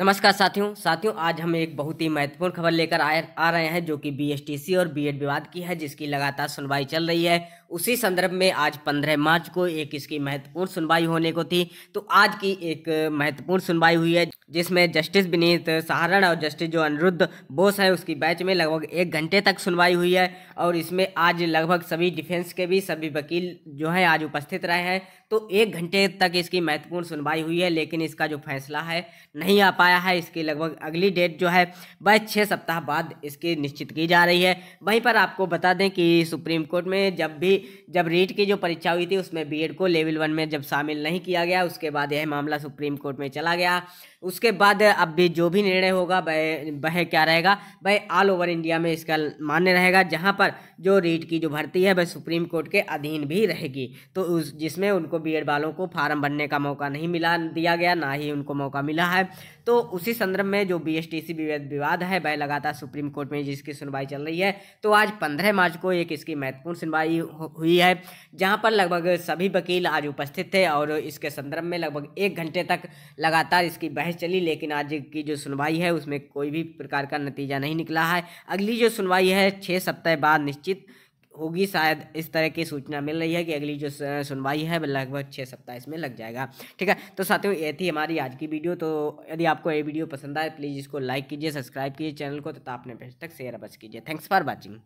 नमस्कार साथियों साथियों आज हम एक बहुत ही महत्वपूर्ण खबर लेकर आए आ रहे हैं जो कि बीएसटीसी और बीएड विवाद की है जिसकी लगातार सुनवाई चल रही है उसी संदर्भ में आज 15 मार्च को एक इसकी महत्वपूर्ण सुनवाई होने को थी तो आज की एक महत्वपूर्ण सुनवाई हुई है जिसमें जस्टिस विनीत सहारण और जस्टिस जो अनिरुद्ध बोस है उसकी बैच में लगभग एक घंटे तक सुनवाई हुई है और इसमें आज लगभग सभी डिफेंस के भी सभी वकील जो हैं आज उपस्थित रहे हैं तो एक घंटे तक इसकी महत्वपूर्ण सुनवाई हुई है लेकिन इसका जो फैसला है नहीं आ पाया आया है इसकी लगभग अगली डेट जो है वह छः सप्ताह बाद इसकी निश्चित की जा रही है वहीं पर आपको बता दें कि सुप्रीम कोर्ट में जब भी जब रीट की जो परीक्षा हुई थी उसमें बीएड को लेवल वन में जब शामिल नहीं किया गया उसके बाद यह मामला सुप्रीम कोर्ट में चला गया उसके बाद अब भी जो भी निर्णय होगा वह वह क्या रहेगा वह ऑल ओवर इंडिया में इसका मान्य रहेगा जहाँ पर जो रीट की जो भर्ती है वह सुप्रीम कोर्ट के अधीन भी रहेगी तो उस जिसमें उनको बी वालों को फार्म भरने का मौका नहीं मिला दिया गया ना ही उनको मौका मिला है तो उसी संदर्भ में जो बी एस टी सी विवाद है वह लगातार सुप्रीम कोर्ट में जिसकी सुनवाई चल रही है तो आज पंद्रह मार्च को एक इसकी महत्वपूर्ण सुनवाई हुई है जहाँ पर लगभग सभी वकील आज उपस्थित थे और इसके संदर्भ में लगभग एक घंटे तक लगातार इसकी बहस चली लेकिन आज की जो सुनवाई है उसमें कोई भी प्रकार का नतीजा नहीं निकला है अगली जो सुनवाई है छः सप्ताह बाद निश्चित होगी शायद इस तरह की सूचना मिल रही है कि अगली जो सुनवाई है लगभग छः सप्ताह इसमें लग जाएगा ठीक है तो साथियों ये थी हमारी आज की वीडियो तो यदि आपको ये वीडियो पसंद आए प्लीज़ इसको लाइक कीजिए सब्सक्राइब कीजिए चैनल को तथा तो अपने पेज तक शेयर अवश्य कीजिए थैंक्स फॉर वॉचिंग